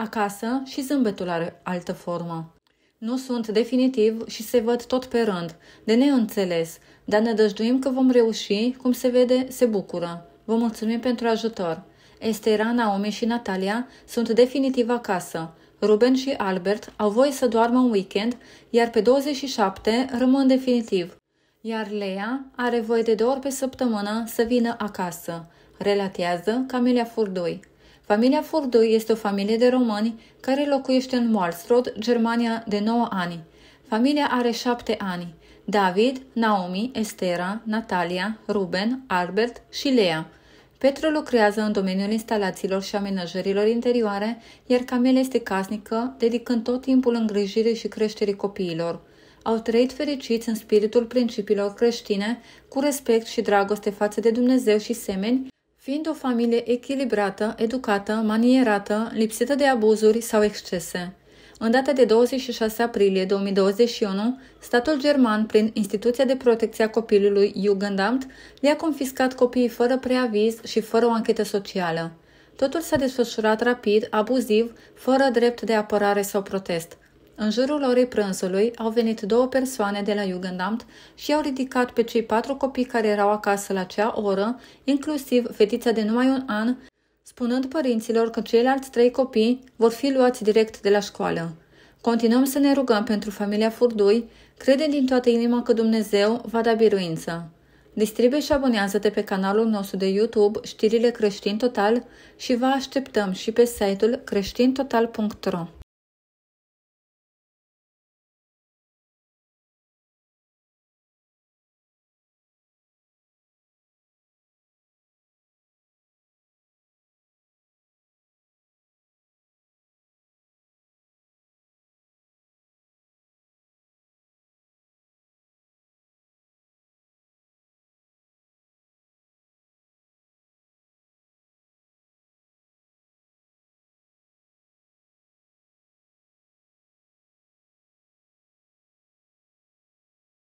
Acasă și zâmbetul are altă formă. Nu sunt definitiv și se văd tot pe rând, de neînțeles, dar ne dăjduim că vom reuși, cum se vede, se bucură. Vă mulțumim pentru ajutor. Estera, Naomi și Natalia sunt definitiv acasă. Ruben și Albert au voie să doarmă un weekend, iar pe 27 rămân definitiv. Iar Lea are voie de două ori pe săptămână să vină acasă, relatează Camelia Furdui. Familia Furdui este o familie de români care locuiește în Walsrod, Germania, de 9 ani. Familia are 7 ani. David, Naomi, Estera, Natalia, Ruben, Albert și Lea. Petru lucrează în domeniul instalațiilor și amenajărilor interioare, iar Camila este casnică, dedicând tot timpul îngrijirii și creșterii copiilor. Au trăit fericiți în spiritul principiilor creștine, cu respect și dragoste față de Dumnezeu și semeni, fiind o familie echilibrată, educată, manierată, lipsită de abuzuri sau excese. În data de 26 aprilie 2021, statul german, prin Instituția de Protecție a Copilului Jugendamt, le-a confiscat copiii fără preaviz și fără o anchetă socială. Totul s-a desfășurat rapid, abuziv, fără drept de apărare sau protest – în jurul orei prânzului au venit două persoane de la Jugendamt și au ridicat pe cei patru copii care erau acasă la acea oră, inclusiv fetița de numai un an, spunând părinților că ceilalți trei copii vor fi luați direct de la școală. Continuăm să ne rugăm pentru familia Furdui, crede din toată inima că Dumnezeu va da biruință. Distribuie și abonează-te pe canalul nostru de YouTube Știrile Creștin Total și vă așteptăm și pe site-ul creștintotal.ro